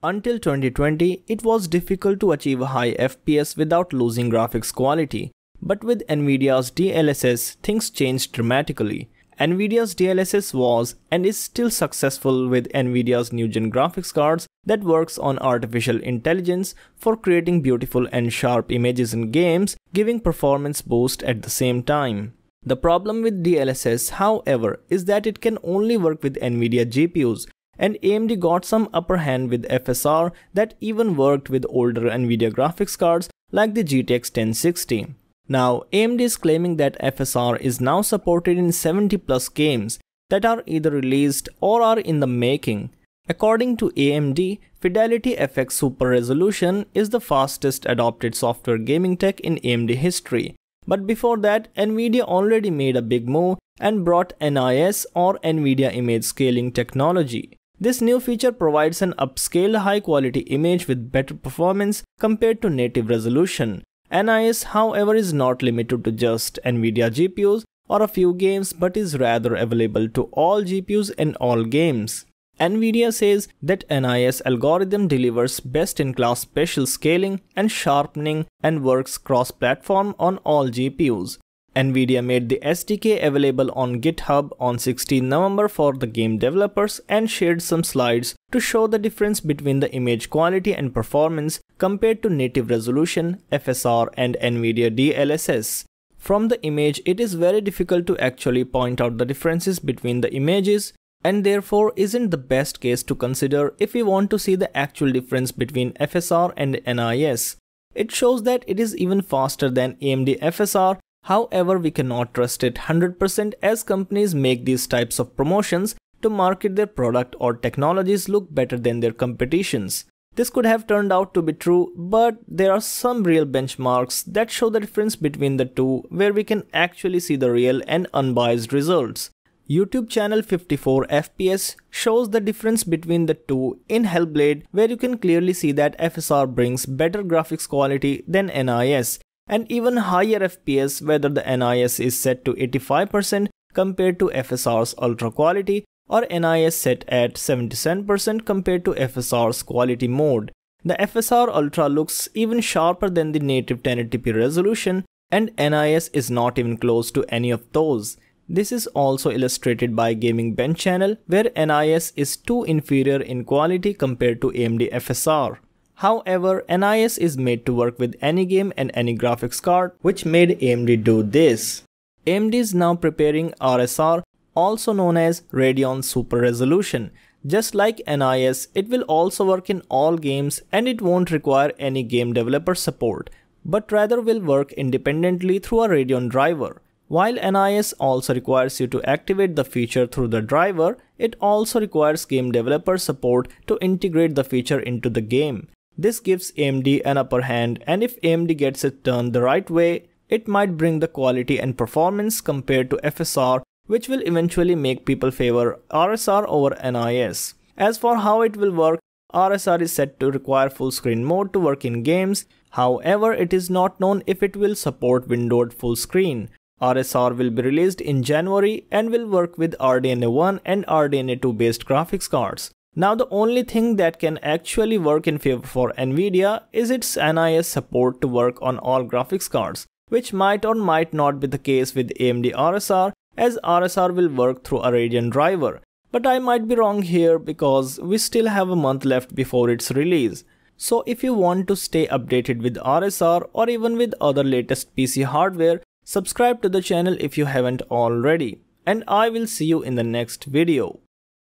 Until 2020, it was difficult to achieve high FPS without losing graphics quality. But with Nvidia's DLSS, things changed dramatically. Nvidia's DLSS was and is still successful with Nvidia's new-gen graphics cards that works on artificial intelligence for creating beautiful and sharp images in games, giving performance boost at the same time. The problem with DLSS, however, is that it can only work with NVIDIA GPUs and AMD got some upper hand with FSR that even worked with older Nvidia graphics cards like the GTX 1060. Now, AMD is claiming that FSR is now supported in 70 plus games that are either released or are in the making. According to AMD, Fidelity FX Super Resolution is the fastest adopted software gaming tech in AMD history. But before that, Nvidia already made a big move and brought NIS or NVIDIA image scaling technology. This new feature provides an upscaled high quality image with better performance compared to native resolution. NIS, however, is not limited to just NVIDIA GPUs or a few games but is rather available to all GPUs in all games. NVIDIA says that NIS algorithm delivers best-in-class spatial scaling and sharpening and works cross-platform on all GPUs. Nvidia made the SDK available on GitHub on 16 November for the game developers and shared some slides to show the difference between the image quality and performance compared to native resolution, FSR and Nvidia DLSS. From the image, it is very difficult to actually point out the differences between the images and therefore isn't the best case to consider if we want to see the actual difference between FSR and NIS. It shows that it is even faster than AMD FSR However, we cannot trust it 100% as companies make these types of promotions to market their product or technologies look better than their competitions. This could have turned out to be true, but there are some real benchmarks that show the difference between the two where we can actually see the real and unbiased results. YouTube channel 54 FPS shows the difference between the two in Hellblade where you can clearly see that FSR brings better graphics quality than NIS and even higher FPS whether the NIS is set to 85% compared to FSR's ultra quality or NIS set at 77% compared to FSR's quality mode. The FSR Ultra looks even sharper than the native 1080p resolution and NIS is not even close to any of those. This is also illustrated by Gaming Bench channel where NIS is too inferior in quality compared to AMD FSR. However, NIS is made to work with any game and any graphics card, which made AMD do this. AMD is now preparing RSR, also known as Radeon Super Resolution. Just like NIS, it will also work in all games and it won't require any game developer support, but rather will work independently through a Radeon driver. While NIS also requires you to activate the feature through the driver, it also requires game developer support to integrate the feature into the game. This gives AMD an upper hand and if AMD gets it turned the right way, it might bring the quality and performance compared to FSR which will eventually make people favor RSR over NIS. As for how it will work, RSR is said to require full screen mode to work in games, however it is not known if it will support windowed full screen. RSR will be released in January and will work with RDNA 1 and RDNA 2 based graphics cards. Now the only thing that can actually work in favor for Nvidia is its NIS support to work on all graphics cards, which might or might not be the case with AMD RSR as RSR will work through a Radeon driver. But I might be wrong here because we still have a month left before its release. So if you want to stay updated with RSR or even with other latest PC hardware, subscribe to the channel if you haven't already. And I will see you in the next video.